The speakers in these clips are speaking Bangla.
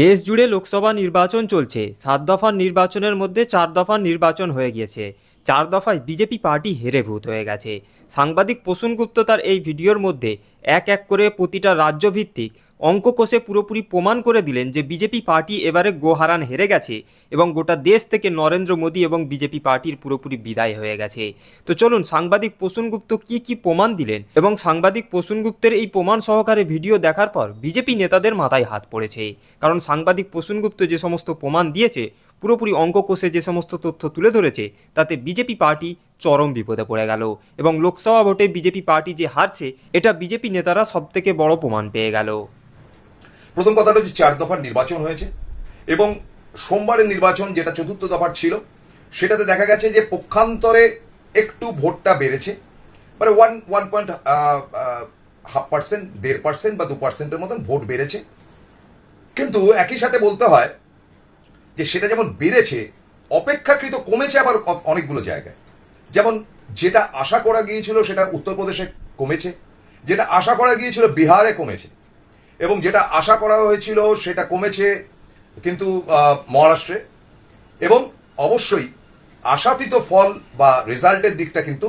দেশ জুড়ে লোকসভা নির্বাচন চলছে সাত দফার নির্বাচনের মধ্যে চার দফার নির্বাচন হয়ে গিয়েছে চার দফায় বিজেপি পার্টি হেরে ভূত হয়ে গেছে সাংবাদিক প্রসূন গুপ্ত তার এই ভিডিওর মধ্যে এক এক করে প্রতিটা রাজ্যভিত্তিক অঙ্ক কষে পুরোপুরি প্রমাণ করে দিলেন যে বিজেপি পার্টি এবারে গোহারান হেরে গেছে এবং গোটা দেশ থেকে নরেন্দ্র মোদী এবং বিজেপি পার্টির পুরোপুরি বিদায় হয়ে গেছে তো চলুন সাংবাদিক প্রসূন গুপ্ত কি কি প্রমাণ দিলেন এবং সাংবাদিক পোষণ গুপ্তের এই প্রমাণ সহকারে ভিডিও দেখার পর বিজেপি নেতাদের মাথায় হাত পড়েছে কারণ সাংবাদিক প্রসূন গুপ্ত যে সমস্ত প্রমাণ দিয়েছে পুরোপুরি অঙ্ক কোষে যে সমস্ত তথ্য তুলে ধরেছে তাতে বিজেপি পার্টি চরম বিপদে পড়ে গেল এবং লোকসভা ভোটে বিজেপি পার্টি যে হারছে এটা বিজেপি নেতারা সবথেকে বড় প্রমাণ পেয়ে গেল প্রথম কথাটা হচ্ছে চার দফার নির্বাচন হয়েছে এবং সোমবারের নির্বাচন যেটা চতুর্থ দফার ছিল সেটাতে দেখা গেছে যে পক্ষান্তরে একটু ভোটটা বেড়েছে মানে one one point half percent দেড় পার্সেন্ট বা দু পার্সেন্টের মতন ভোট বেড়েছে কিন্তু একই সাথে বলতে হয় যে সেটা যেমন বেড়েছে অপেক্ষাকৃত কমেছে আবার অনেকগুলো জায়গায় যেমন যেটা আশা করা গিয়েছিল সেটা উত্তরপ্রদেশে কমেছে যেটা আশা করা গিয়েছিল বিহারে কমেছে এবং যেটা আশা করা হয়েছিল সেটা কমেছে কিন্তু মহারাষ্ট্রে এবং অবশ্যই আশাতীত ফল বা রেজাল্টের দিকটা কিন্তু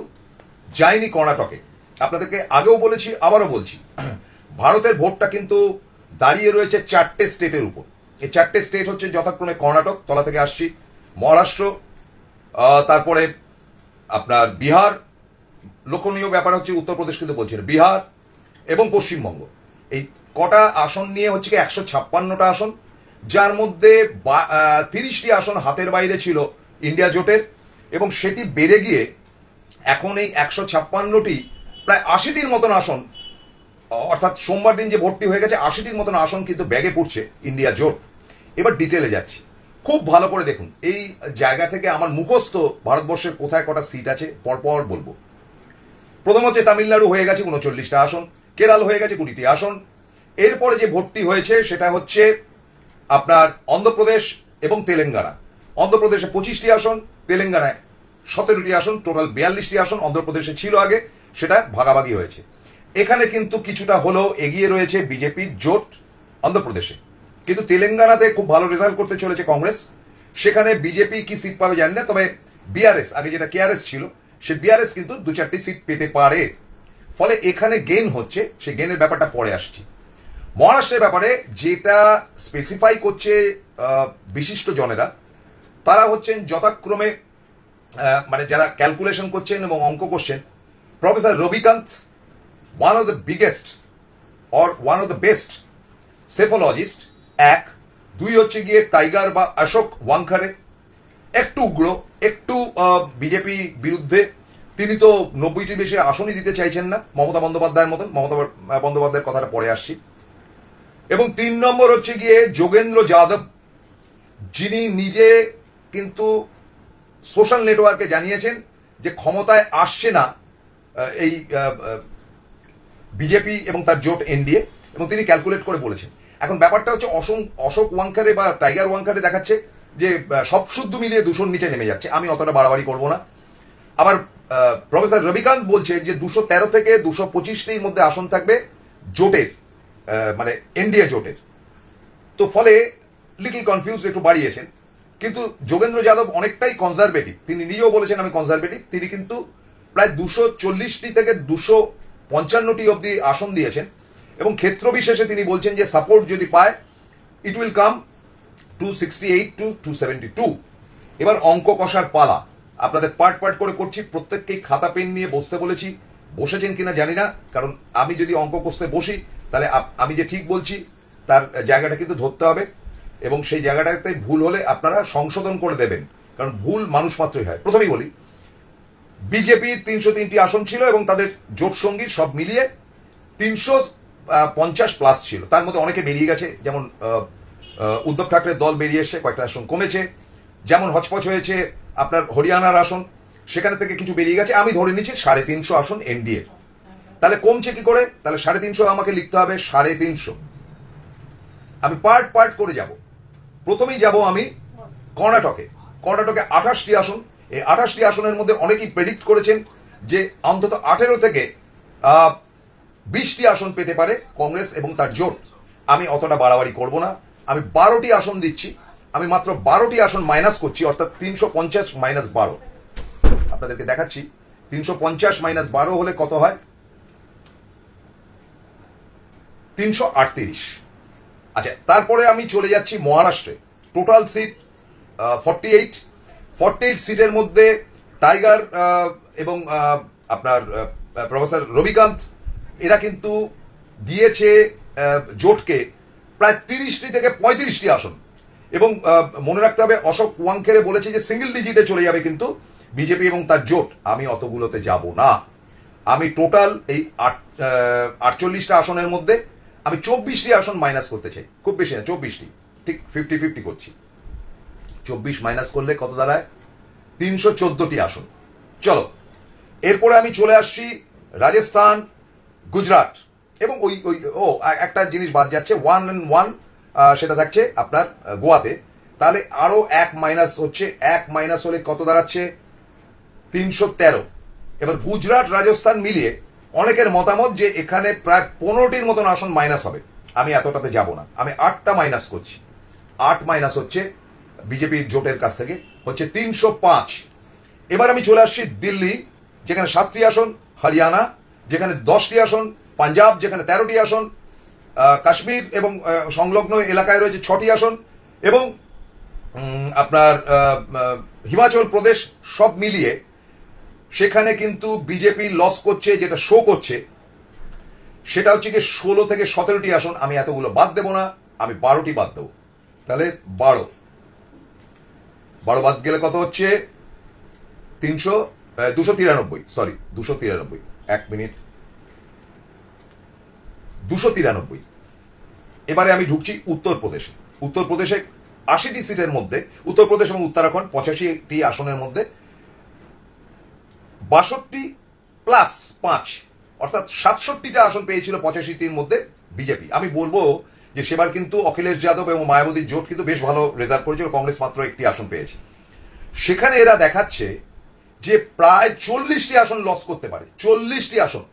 যায়নি কর্ণাটকে আপনাদেরকে আগেও বলেছি আবারও বলছি ভারতের ভোটটা কিন্তু দাঁড়িয়ে রয়েছে চারটে স্টেটের উপর এই চারটে স্টেট হচ্ছে যথাক্রমে কর্ণাটক তলা থেকে আসছি মহারাষ্ট্র তারপরে আপনার বিহার লক্ষণীয় ব্যাপার হচ্ছে উত্তরপ্রদেশ কিন্তু বলছেন বিহার এবং পশ্চিমবঙ্গ এই কটা আসন নিয়ে হচ্ছে কি একশো ছাপ্পান্নটা আসন যার মধ্যে তিরিশটি আসন হাতের বাইরে ছিল ইন্ডিয়া জোটের এবং সেটি বেড়ে গিয়ে এখন এই একশো ছাপ্পান্নটি প্রায় আশিটির মতন আসন অর্থাৎ সোমবার দিন যে ভর্তি হয়ে গেছে আশিটির মতন আসন কিন্তু ব্যাগে পড়ছে ইন্ডিয়া জোট এবার ডিটেলে যাচ্ছি খুব ভালো করে দেখুন এই জায়গা থেকে আমার মুখস্থ ভারতবর্ষের কোথায় কটা সিট আছে পরপর বলবো প্রথম হচ্ছে তামিলনাড়ু হয়ে গেছে উনচল্লিশটা আসন কেরাল হয়ে গেছে কুড়িটি আসন এরপরে যে ভর্তি হয়েছে সেটা হচ্ছে আপনার অন্ধ্রপ্রদেশ এবং তেলেঙ্গানা অন্ধ্রপ্রদেশে পঁচিশটি আসন তেলেঙ্গানায় সতেরোটি আসন টোটাল বিয়াল্লিশটি আসন অন্ধ্রপ্রদেশে ছিল আগে সেটা ভাগাভাগি হয়েছে এখানে কিন্তু কিছুটা হলেও এগিয়ে রয়েছে বিজেপির জোট অন্ধ্রপ্রদেশে কিন্তু তেলেঙ্গানাতে খুব ভালো রেজাল্ট করতে চলেছে কংগ্রেস সেখানে বিজেপি কি সিট পাবে জানি না তবে বিআরএস আগে যেটা কেআরএস ছিল সে বিআরএস কিন্তু দু চারটি সিট পেতে পারে ফলে এখানে গেন হচ্ছে সেই গেনের ব্যাপারটা পরে আসছি মহারাষ্ট্রের ব্যাপারে যেটা স্পেসিফাই করছে বিশিষ্ট জনেরা তারা হচ্ছেন যথাক্রমে মানে যারা ক্যালকুলেশন করছেন এবং অঙ্ক করছেন professor Ravikant one of the biggest or one of the best psephologist এক দুই হচ্ছে গিয়ে টাইগার বা অশোক ওয়াংখারে একটু উগ্র একটু বিজেপি বিরুদ্ধে তিনি তো নব্বইটির বেশি আসনই দিতে চাইছেন না মমতা বন্দ্যোপাধ্যায়ের মতন মমতা বন্দ্যোপাধ্যায়ের কথাটা পরে আসছি এবং তিন নম্বর হচ্ছে গিয়ে যোগেন্দ্র যাদব যিনি নিজে কিন্তু সোশ্যাল নেটওয়ার্কে জানিয়েছেন যে ক্ষমতায় আসছে না এই বিজেপি এবং তার জোট এনডিএ এবং তিনি ক্যালকুলেট করে বলেছেন এখন ব্যাপারটা হচ্ছে অসম অশোক ওয়াংখারে বা টাইগার ওয়াংখারে দেখাচ্ছে যে সব শুদ্ধ মিলিয়ে দূষণ নিচে নেমে যাচ্ছে আমি অতটা বাড়াবাড়ি করব না আবার প্রফেসর রবিকান্ত বলছে যে দুশো তেরো থেকে দুশো পঁচিশটির মধ্যে আসন থাকবে জোটের মানে এনডিএ জোটের তো ফলে লিটল কনফিউজ একটু বাড়িয়েছেন কিন্তু যোগেন্দ্র যাদব অনেকটাই কনজারভেটিভ তিনি নিজেও বলেছেন আমি কনজারভেটিভ তিনি কিন্তু প্রায় দুশো চল্লিশটি থেকে দুশো পঞ্চান্নটি অব্দি আসন দিয়েছেন এবং ক্ষেত্র বিশেষে তিনি বলছেন যে সাপোর্ট যদি পায় it will come to sixty eight to to seventy two এবার অঙ্ক কষার পালা আপনাদের পার্ট পার্ট করে করছি প্রত্যেককেই খাতা পেন নিয়ে বসতে বলেছি বসেছেন কিনা জানি না কারণ আমি যদি অঙ্ক কষতে বসি তাহলে আমি যে ঠিক বলছি তার জায়গাটা কিন্তু ধরতে হবে এবং সেই জায়গাটাতে ভুল হলে আপনারা সংশোধন করে দেবেন কারণ ভুল মানুষ মাত্রই হয় প্রথমেই বলি বিজেপির তিনশো তিনটি আসন ছিল এবং তাদের জোট সঙ্গী সব মিলিয়ে তিনশো পঞ্চাশ প্লাস ছিল তার মধ্যে অনেকে বেরিয়ে গেছে যেমন উদ্ধব ঠাকরের দল বেরিয়ে এসছে কয়েকটা আসন কমেছে যেমন হচপচ হয়েছে আপনার হরিয়ানার আসন সেখানে থেকে কিছু বেরিয়ে গেছে আমি ধরে নিচ্ছি সাড়ে তিনশো আসন এনডিএর তাহলে কমছে কি করে তাহলে সাড়ে তিনশো আমাকে লিখতে হবে সাড়ে তিনশো আমি পার্ট পার্ট করে যাব প্রথমেই যাব আমি কর্ণাটকে কর্ণাটকে আঠাশটি আসন এই আঠাশটি আসনের মধ্যে অনেকেই প্রেডিক্ট করেছেন যে অন্তত আঠেরো থেকে বিশটি আসন পেতে পারে কংগ্রেস এবং তার জোট আমি অতটা বাড়াবাড়ি করব না আমি বারোটি আসন দিচ্ছি আমি মাত্র বারোটি আসন মাইনাস করছি অর্থাৎ তিনশো পঞ্চাশ মাইনাস বারো আপনাদেরকে দেখাচ্ছি তিনশো পঞ্চাশ মাইনাস বারো হলে কত হয় তিনশো আটত্রিশ আচ্ছা তারপরে আমি চলে যাচ্ছি মহারাষ্ট্রে total seat forty eight forty eight সিটের মধ্যে টাইগার এবং আপনার প্রফেসর রবিকান্ত এরা কিন্তু দিয়েছে জোটকে প্রায় তিরিশটি থেকে পঁয়ত্রিশটি আসন এবং মনে রাখতে হবে অশোক ওয়াংকেরে বলেছে যে সিঙ্গেল ডিজিটে চলে যাবে কিন্তু বিজেপি এবং তার জোট আমি অতগুলোতে যাব না আমি টোটাল এই আট আটচল্লিশটা আসনের মধ্যে আমি চব্বিশটি আসন মাইনাস করতে চাই খুব বেশি না চব্বিশটি ঠিক ফিফটি ফিফটি করছি চব্বিশ মাইনাস করলে কত দাঁড়ায় তিনশো চোদ্দটি আসন চলো এরপরে আমি চলে আসছি রাজস্থান গুজরাট এবং ওই ওই ও একটা জিনিস বাদ যাচ্ছে ওয়ান অ্যান্ড ওয়ান সেটা থাকছে আপনার গোয়াতে তাহলে আরও এক মাইনাস হচ্ছে এক মাইনাস হলে কত দাঁড়াচ্ছে তিনশো তেরো এবার গুজরাট রাজস্থান মিলিয়ে অনেকের মতামত যে এখানে প্রায় পনেরোটির মতন আসন মাইনাস হবে আমি এতটাতে যাব না আমি আটটা মাইনাস করছি আট মাইনাস হচ্ছে বিজেপির জোটের কাছ থেকে হচ্ছে তিনশো পাঁচ এবার আমি চলে আসছি দিল্লি যেখানে সাতটি আসন হরিয়ানা যেখানে দশটি আসন পাঞ্জাব যেখানে তেরোটি আসন কাশ্মীর এবং সংলগ্ন এলাকায় রয়েছে ছটি আসন এবং আপনার হিমাচল প্রদেশ সব মিলিয়ে সেখানে কিন্তু বিজেপি লস করছে যেটা শো করছে সেটা হচ্ছে কি ষোলো থেকে সতেরোটি আসন আমি এতগুলো বাদ দেবো না আমি বারোটি বাদ দেবো তাহলে বারো বারো বাদ গেলে কত হচ্ছে তিনশো দুশো তিরানব্বই সরি দুশো তিরানব্বই এক মিনিট দুশো তিরানব্বই এবারে আমি ঢুকছি উত্তরপ্রদেশে উত্তরপ্রদেশে আশিটি সিটের মধ্যে উত্তরপ্রদেশ এবং উত্তরাখণ্ড পঁচাশিটি আসনের মধ্যে বাষট্টি প্লাস পাঁচ অর্থাৎ সাতষট্টিটা আসন পেয়েছিল পঁচাশিটির মধ্যে বিজেপি আমি বলবো যে সেবার কিন্তু অখিলেশ যাদব এবং মায়াবতীর জোট কিন্তু বেশ ভালো রেজাল্ট করেছিল কংগ্রেস মাত্র একটি আসন পেয়েছে সেখানে এরা দেখাচ্ছে যে প্রায় চল্লিশটি আসন লস করতে পারে চল্লিশটি আসন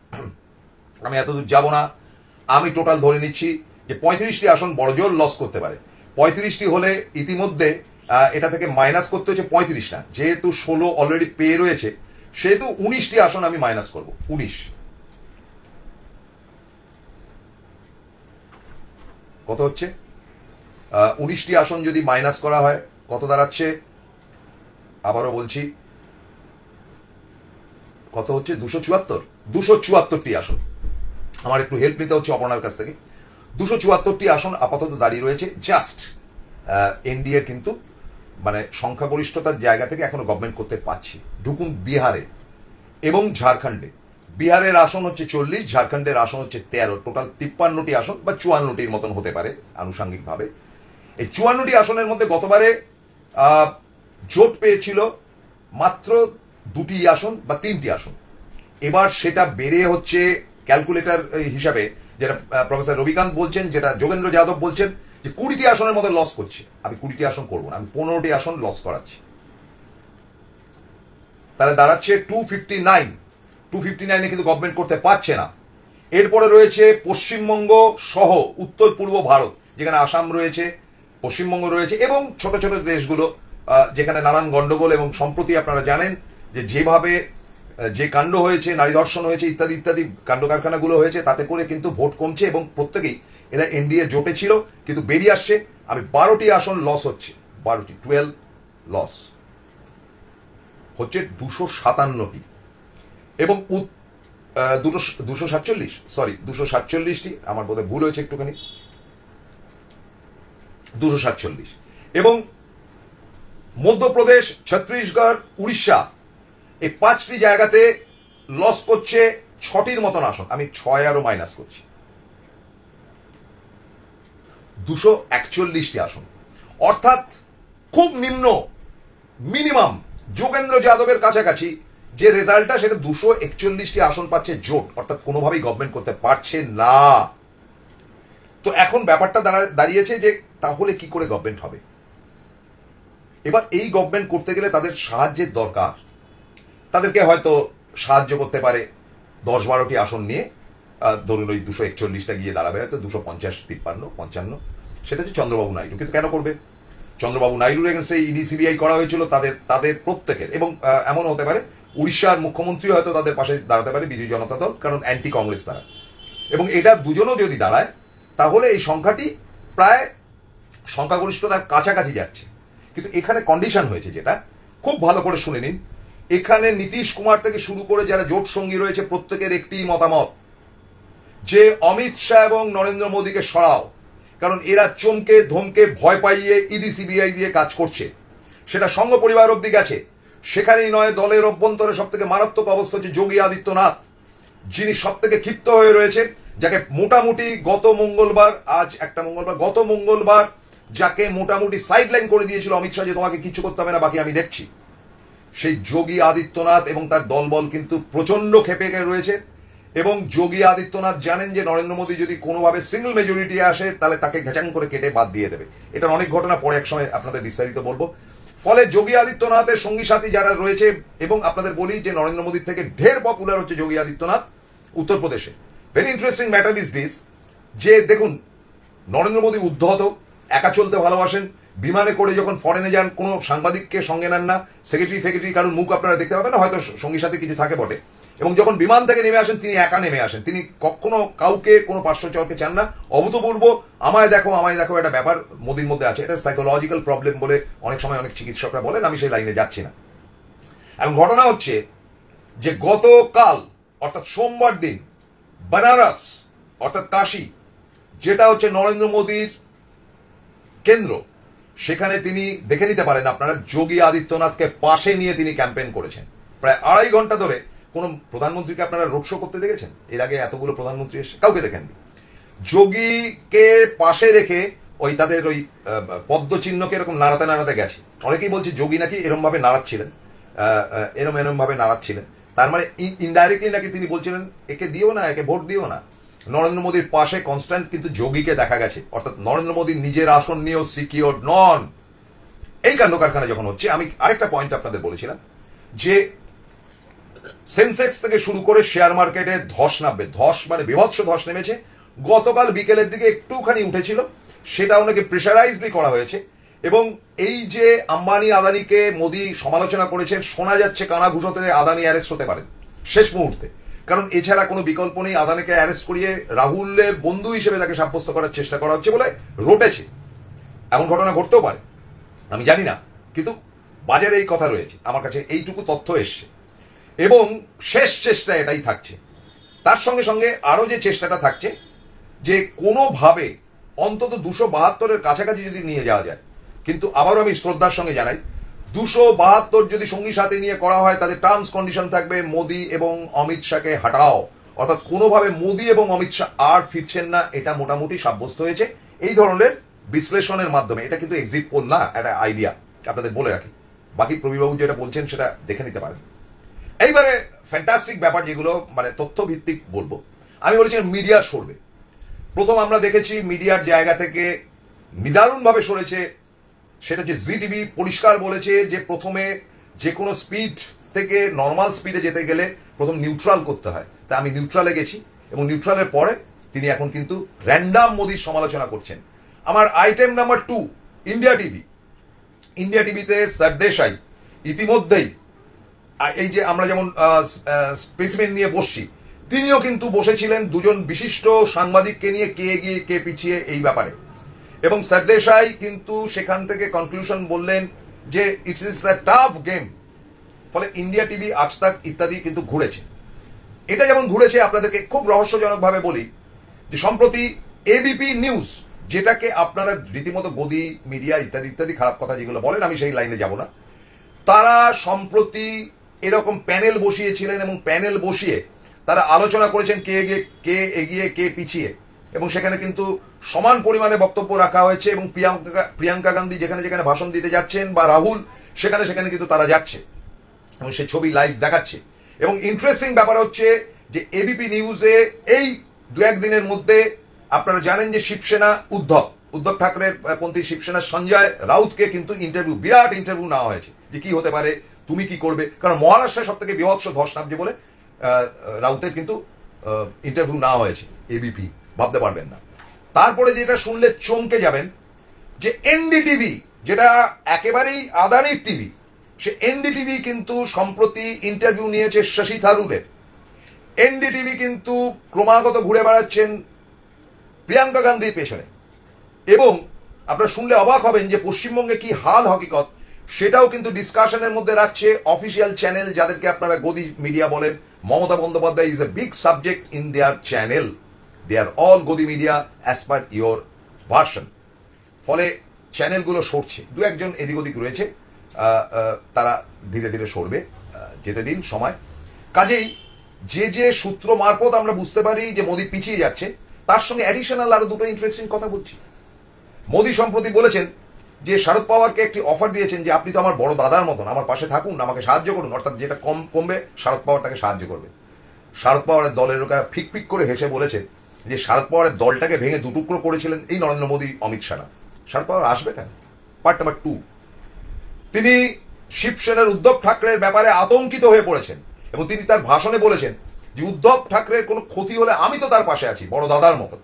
আমি এতদূর যাব না আমি টোটাল ধরে নিচ্ছি যে পঁয়ত্রিশটি আসন বড়জোর লস করতে পারে পঁয়ত্রিশটি হলে ইতিমধ্যে এটা থেকে মাইনাস করতে হচ্ছে পঁয়ত্রিশটা যেহেতু ষোলো অলরেডি পেয়ে রয়েছে সেহেতু উনিশটি আসন আমি মাইনাস করব উনিশ কত হচ্ছে উনিশটি আসন যদি মাইনাস করা হয় কত দাঁড়াচ্ছে আবারও বলছি কত হচ্ছে দুশো চুয়াত্তর দুশো চুয়াত্তরটি আসন আমার একটু হেল্প নিতে হচ্ছে অপনার কাছ থেকে দুশো চুয়াত্তরটি আসন আপাতত দাঁড়িয়ে রয়েছে জাস্ট এনডিএ কিন্তু মানে সংখ্যাগরিষ্ঠতার জায়গা থেকে এখনো গভর্নমেন্ট করতে পারছি ঢুকুন বিহারে এবং ঝাড়খণ্ডে বিহারের আসন হচ্ছে চল্লিশ ঝাড়খণ্ডের আসন হচ্ছে তেরো টোটাল তিপ্পান্নটি আসন বা চুয়ান্নটির মতন হতে পারে আনুষাঙ্গিকভাবে এই চুয়ান্নটি আসনের মধ্যে গতবারে জোট পেয়েছিল মাত্র দুটি আসন বা তিনটি আসন এবার সেটা বেড়ে হচ্ছে ক্যালকুলেটর হিসাবে যেটা প্রফেসর রবিকান্ত বলছেন যেটা যোগেন্দ্র যাদব বলছেন যে কুড়িটি আসনের মধ্যে লস করছে আমি কুড়িটি আসন করবো না আমি পনেরোটি আসন লস করাচ্ছি তাহলে দাঁড়াচ্ছে two fifty nine two fifty নাইনে কিন্তু গভর্নমেন্ট করতে পারছে না এরপরে রয়েছে পশ্চিমবঙ্গ সহ উত্তর পূর্ব ভারত যেখানে আসাম রয়েছে পশ্চিমবঙ্গ রয়েছে এবং ছোট ছোট দেশগুলো যেখানে নানান গণ্ডগোল এবং সম্প্রতি আপনারা জানেন যে যেভাবে যে কাণ্ড হয়েছে নারী দর্শন হয়েছে ইত্যাদি ইত্যাদি কাণ্ড কারখানাগুলো হয়েছে তাতে করে কিন্তু ভোট কমছে এবং প্রত্যেকেই এরা এনডিএ জোটে ছিল কিন্তু বেরিয়ে আসছে আমি বারোটি আসন লস হচ্ছে বারোটি টুয়েলভ লস হচ্ছে দুশো সাতান্নটি এবং দুটো দুশো সাতচল্লিশ সরি দুশো সাতচল্লিশটি আমার বোধহয় ভুল হয়েছে একটুখানি দুশো সাতচল্লিশ এবং মধ্যপ্রদেশ ছত্তিশগড় উড়িষ্যা এই পাঁচটি জায়গাতে লস করছে ছটির মতন আসন আমি ছয় আরো মাইনাস করছি দুশো একচল্লিশটি আসন অর্থাৎ খুব নিম্ন মিনিমাম যোগেন্দ্র যাদবের কাছাকাছি যে রেজাল্টটা সেটা দুশো একচল্লিশটি আসন পাচ্ছে জোট অর্থাৎ কোনোভাবেই গভর্নমেন্ট করতে পারছে না তো এখন ব্যাপারটা দাঁড়িয়েছে যে তাহলে কি করে গভর্নমেন্ট হবে এবার এই গভর্নমেন্ট করতে গেলে তাদের সাহায্যের দরকার তাদেরকে হয়তো সাহায্য করতে পারে দশ বারোটি আসন নিয়ে ধরুন ওই দুশো একচল্লিশটা গিয়ে দাঁড়াবে হয়তো দুশো পঞ্চাশ তিপ্পান্ন পঞ্চান্ন সেটা হচ্ছে চন্দ্রবাবু নাইডু কিন্তু কেন করবে চন্দ্রবাবু নাইডুর এগেন্স্টে ইডি সিবিআই করা হয়েছিল তাদের তাদের প্রত্যেকের এবং এমনও হতে পারে উড়িষ্যার মুখ্যমন্ত্রী হয়তো তাদের পাশে দাঁড়াতে পারে বিজু জনতা দল কারণ অ্যান্টি কংগ্রেস তারা এবং এটা দুজনও যদি দাঁড়ায় তাহলে এই সংখ্যাটি প্রায় সংখ্যাগরিষ্ঠতার কাছাকাছি যাচ্ছে কিন্তু এখানে কন্ডিশন হয়েছে যেটা খুব ভালো করে শুনে নিন এখানে নীতিশ কুমার থেকে শুরু করে যারা জোট সঙ্গী রয়েছে প্রত্যেকের একটি মতামত যে অমিত শাহ এবং নরেন্দ্র মোদীকে সরাও কারণ এরা চমকে ধমকে ভয় পাইয়ে ইডি সিবিআই দিয়ে কাজ করছে সেটা সঙ্গ পরিবার অব্দি গেছে সেখানেই নয় দলের অভ্যন্তরে সব থেকে মারাত্মক অবস্থা হচ্ছে যোগী আদিত্যনাথ যিনি সব থেকে ক্ষিপ্ত হয়ে রয়েছে যাকে মোটামুটি গত মঙ্গলবার আজ একটা মঙ্গলবার গত মঙ্গলবার যাকে মোটামুটি সাইডলাইন করে দিয়েছিল অমিত শাহ যে তোমাকে কিছু করতে হবে না বাকি আমি দেখছি সেই যোগী আদিত্যনাথ এবং তার দলবল কিন্তু প্রচন্ড খেপে রয়েছে এবং যোগী আদিত্যনাথ জানেন যে নরেন্দ্র মোদী যদি কোনোভাবে সিঙ্গল মেজরিটি আসে তাহলে তাকে ঘেঁচাং করে কেটে বাদ দিয়ে দেবে এটা অনেক ঘটনা পরে এক সময় আপনাদের বিস্তারিত বলবো ফলে যোগী আদিত্যনাথের সঙ্গী সাথী যারা রয়েছে এবং আপনাদের বলি যে নরেন্দ্র মোদীর থেকে ঢের পপুলার হচ্ছে যোগী আদিত্যনাথ উত্তরপ্রদেশে very interesting matter is this যে দেখুন নরেন্দ্র মোদী উদ্ধত একা চলতে ভালোবাসেন বিমানে করে যখন ফরেনে যান কোনো সাংবাদিককে সঙ্গে নেন না সেক্রেটারি ফেক্রেটারি কারণ মুখ আপনারা দেখতে পাবেন না হয়তো সঙ্গীর সাথে কিছু থাকে বটে এবং যখন বিমান থেকে নেমে আসেন তিনি একা নেমে আসেন তিনি কখনো কাউকে কোনো পার্শ্বচরকে চান না অভূতপূর্ব আমায় দেখো আমায় দেখো একটা ব্যাপার মোদির মধ্যে আছে এটা সাইকোলজিক্যাল প্রবলেম বলে অনেক সময় অনেক চিকিৎসকরা বলেন আমি সেই লাইনে যাচ্ছি না এবং ঘটনা হচ্ছে যে গতকাল অর্থাৎ সোমবার দিন বেনারস অর্থাৎ কাশি যেটা হচ্ছে নরেন্দ্র মোদীর কেন্দ্র সেখানে তিনি দেখে নিতে পারেন আপনারা যোগী আদিত্যনাথকে পাশে নিয়ে তিনি ক্যাম্পেন করেছেন প্রায় আড়াই ঘন্টা ধরে কোনো প্রধানমন্ত্রীকে আপনারা রোড শো করতে দেখেছেন এর আগে এতগুলো প্রধানমন্ত্রী এসে কাউকে দেখেননি যোগীকে পাশে রেখে ওই তাদের ওই পদ্ম চিহ্নকে এরকম নাড়াতে নাড়াতে গেছে অনেকেই বলছে যোগী নাকি এরমভাবে নাড়াচ্ছিলেন এরম এরমভাবে নাড়াচ্ছিলেন তার মানে ইনডাইরেক্টলি নাকি তিনি বলছিলেন একে দিও না একে ভোট দিও না নরেন্দ্র মোদীর পাশে কনস্ট্যান্ট কিন্তু যোগীকে দেখা গেছে অর্থাৎ নরেন্দ্র মোদী নিজের আসন নিয়েও সিকিওর নন এই কাণ্ড কারখানা যখন হচ্ছে আমি আরেকটা পয়েন্ট আপনাদের বলেছিলাম যে সেন্সেক্স থেকে শুরু করে শেয়ার মার্কেটে ধস নামবে ধস মানে বিভৎস ধস নেমেছে গতকাল বিকেলের দিকে একটুখানি উঠেছিল সেটা ওনাকে প্রেশারাইজলি করা হয়েছে এবং এই যে আম্বানি আদানিকে মোদী সমালোচনা করেছেন শোনা যাচ্ছে কানাঘুষোতে আদানি অ্যারেস্ট হতে পারেন শেষ মুহূর্তে কারণ এছাড়া কোনো বিকল্প নেই আদানিকে অ্যারেস্ট করিয়ে রাহুলের বন্ধু হিসেবে তাকে সাব্যস্ত করার চেষ্টা করা হচ্ছে বলে রটেছে এমন ঘটনা ঘটতেও পারে আমি জানি না কিন্তু বাজারে এই কথা রয়েছে আমার কাছে এইটুকু তথ্য এসছে এবং শেষ চেষ্টা এটাই থাকছে তার সঙ্গে সঙ্গে আরও যে চেষ্টাটা থাকছে যে কোনোভাবে অন্তত দুশো বাহাত্তরের কাছাকাছি যদি নিয়ে যাওয়া যায় কিন্তু আবারও আমি শ্রদ্ধার সঙ্গে জানাই দুশো বাহাত্তর যদি সঙ্গী সাথে নিয়ে করা হয় তাদের টার্মস কন্ডিশন থাকবে মোদি এবং অমিত শাহকে হাটাও অর্থাৎ কোনোভাবে মোদি এবং অমিত শাহ আর ফিরছেন না এটা মোটামুটি সাব্যস্ত হয়েছে এই ধরনের বিশ্লেষণের মাধ্যমে এটা কিন্তু এক্সিট পোল না একটা আইডিয়া আপনাদের বলে রাখি বাকি প্রবীরবাবু যেটা বলছেন সেটা দেখে নিতে পারেন এইবারে ফ্যান্টাস্টিক ব্যাপার যেগুলো মানে তথ্যভিত্তিক বলবো আমি বলেছি মিডিয়া সরবে প্রথম আমরা দেখেছি মিডিয়ার জায়গা থেকে নিদারুণভাবে সরেছে সেটা যে জি টিভি পরিষ্কার বলেছে যে প্রথমে যে কোনো স্পিড থেকে নর্মাল স্পিডে যেতে গেলে প্রথম নিউট্রাল করতে হয় তা আমি নিউট্রালে গেছি এবং নিউট্রালের পরে তিনি এখন কিন্তু র্যান্ডাম মোদির সমালোচনা করছেন আমার item number two India TV India টিভিতে সরদেশাই ইতিমধ্যেই এই যে আমরা যেমন স্পেসমেন নিয়ে বসছি তিনিও কিন্তু বসেছিলেন দুজন বিশিষ্ট সাংবাদিককে নিয়ে কে এগিয়ে কে পিছিয়ে এই ব্যাপারে এবং সরদেশাই কিন্তু সেখান থেকে কনক্লুশন বললেন যে it's is a tough game ফলে ইন্ডিয়া টিভি আজ তাক ইত্যাদি কিন্তু ঘুরেছে এটা যেমন ঘুরেছে আপনাদেরকে খুব রহস্যজনকভাবে বলি যে সম্প্রতি এবিপি নিউজ যেটাকে আপনারা রীতিমতো গদি মিডিয়া ইত্যাদি ইত্যাদি খারাপ কথা যেগুলো বলেন আমি সেই লাইনে যাব না তারা সম্প্রতি এরকম প্যানেল বসিয়েছিলেন এবং প্যানেল বসিয়ে তারা আলোচনা করেছেন কে এগিয়ে কে এগিয়ে কে পিছিয়ে এবং সেখানে কিন্তু সমান পরিমাণে বক্তব্য রাখা হয়েছে এবং প্রিয়াঙ্কা প্রিয়াঙ্কা গান্ধী যেখানে যেখানে ভাষণ দিতে যাচ্ছেন বা রাহুল সেখানে সেখানে কিন্তু তারা যাচ্ছে এবং সে ছবি লাইভ দেখাচ্ছে এবং ইন্টারেস্টিং ব্যাপার হচ্ছে যে এবিপি নিউজে এই দু একদিনের মধ্যে আপনারা জানেন যে শিবসেনা উদ্ধব উদ্ধব ঠাকরের পন্থী শিবসেনা সঞ্জয় রাউতকে কিন্তু ইন্টারভিউ বিরাট ইন্টারভিউ নেওয়া হয়েছে যে কি হতে পারে তুমি কি করবে কারণ মহারাষ্ট্রের সব থেকে বিভৎস ধস নামছে বলে রাউতের কিন্তু ইন্টারভিউ নেওয়া হয়েছে এবিপি ভাবতে পারবেন না তারপরে যেটা শুনলে চমকে যাবেন যে এনডিটিভি যেটা একেবারেই আদানির টিভি সে এনডিটিভি কিন্তু সম্প্রতি ইন্টারভিউ নিয়েছে শশী থারুরের এনডিটিভি কিন্তু ক্রমাগত ঘুরে বেড়াচ্ছেন প্রিয়াঙ্কা গান্ধীর পেছনে এবং আপনারা শুনলে অবাক হবেন যে পশ্চিমবঙ্গে কি হাল হকিকত সেটাও কিন্তু ডিসকাশনের মধ্যে রাখছে অফিসিয়াল চ্যানেল যাদেরকে আপনারা গদি মিডিয়া বলেন Mamata Bandyopadhyay is a big subject in their channel they are all godi media as per your version ফলে চ্যানেলগুলো সরছে দু একজন এদিক ওদিক রয়েছে তারা ধীরে ধীরে সরবে যেতে দিন সময় কাজেই যে যে সূত্র মারফত আমরা বুঝতে পারি যে মোদি পিছিয়ে যাচ্ছে তার সঙ্গে অ্যাডিশনাল আরো দুটো ইন্টারেস্টিং কথা বলছি মোদি সম্প্রতি বলেছেন যে শারদ পাওয়ারকে একটি অফার দিয়েছেন যে আপনি তো আমার বড় দাদার মতন আমার পাশে থাকুন আমাকে সাহায্য করুন অর্থাৎ যেটা কম কমবে শারদ পাওয়ার তাকে সাহায্য করবে শারদ পাওয়ারের দলের ওরা ফিক ফিক করে হেসে বলেছেন যে শারদ পাওয়ারের দলটাকে ভেঙে দুটুকরো করেছিলেন এই নরেন্দ্র মোদী অমিত শাহরা শারদ পাওয়ার আসবে কেন পার্ট নাম্বার টু তিনি শিবসেনার উদ্ধব ঠাকরের ব্যাপারে আতঙ্কিত হয়ে পড়েছেন এবং তিনি তার ভাষণে বলেছেন যে উদ্ধব ঠাকরের কোনো ক্ষতি হলে আমি তো তার পাশে আছি বড় দাদার মতন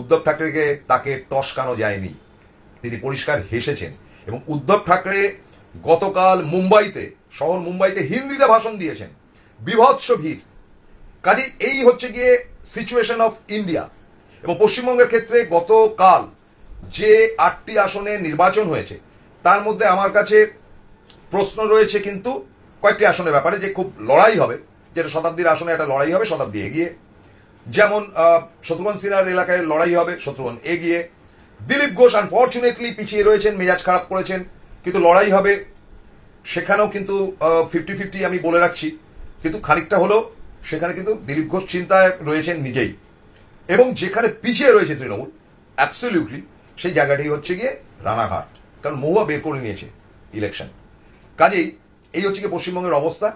উদ্ধব ঠাকরেকে তাকে টসকানো যায়নি তিনি পরিষ্কার হেসেছেন এবং উদ্ধব ঠাকরে গতকাল মুম্বাইতে শহর মুম্বাইতে হিন্দিতে ভাষণ দিয়েছেন বিভৎস ভিড় কাজে এই হচ্ছে গিয়ে সিচুয়েশন অফ ইন্ডিয়া এবং পশ্চিমবঙ্গের ক্ষেত্রে গতকাল যে আটটি আসনে নির্বাচন হয়েছে তার মধ্যে আমার কাছে প্রশ্ন রয়েছে কিন্তু কয়েকটি আসনের ব্যাপারে যে খুব লড়াই হবে যেটা শতাব্দীর আসনে একটা লড়াই হবে শতাব্দী এগিয়ে যেমন শত্রুঘ্ন সিনহার এলাকায় লড়াই হবে শত্রুঘ্ন এগিয়ে দিলীপ ঘোষ আনফর্চুনেটলি পিছিয়ে রয়েছেন মেজাজ খারাপ করেছেন কিন্তু লড়াই হবে সেখানেও কিন্তু ফিফটি ফিফটি আমি বলে রাখছি কিন্তু খানিকটা হলেও সেখানে কিন্তু দিলীপ ঘোষ চিন্তায় রয়েছেন নিজেই এবং যেখানে পিছিয়ে রয়েছে তৃণমূল অ্যাবসলিউটলি সেই জায়গাটি হচ্ছে গিয়ে রানাঘাট কারণ মহুয়া বের করে নিয়েছে ইলেকশন কাজেই এই হচ্ছে গিয়ে পশ্চিমবঙ্গের অবস্থা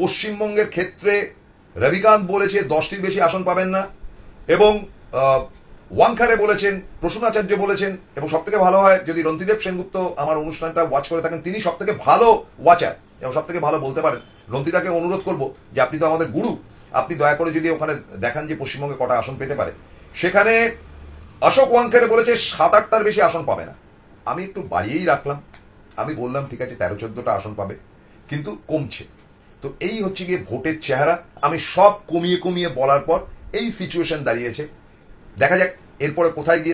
পশ্চিমবঙ্গের ক্ষেত্রে রবিকান্ত বলেছে দশটির বেশি আসন পাবেন না এবং ওয়াংখারে বলেছেন প্রসূনাচার্য বলেছেন এবং সব থেকে ভালো হয় যদি রন্তিদেব সেনগুপ্ত আমার অনুষ্ঠানটা ওয়াচ করে থাকেন তিনি সব থেকে ভালো ওয়াচার এবং সব থেকে ভালো বলতে পারেন নন্দিতাকে অনুরোধ করব যে আপনি তো আমাদের গুরু আপনি দয়া করে যদি ওখানে দেখান যে পশ্চিমবঙ্গে কটা আসন পেতে পারে সেখানে অশোক ওয়াংখের বলেছে সাত আটটার বেশি আসন পাবে না আমি একটু বাড়িয়েই রাখলাম আমি বললাম ঠিক আছে তেরো চোদ্দটা আসন পাবে কিন্তু কমছে তো এই হচ্ছে গিয়ে ভোটের চেহারা আমি সব কমিয়ে কমিয়ে বলার পর এই সিচুয়েশন দাঁড়িয়েছে দেখা যাক এরপরে কোথায় গিয়ে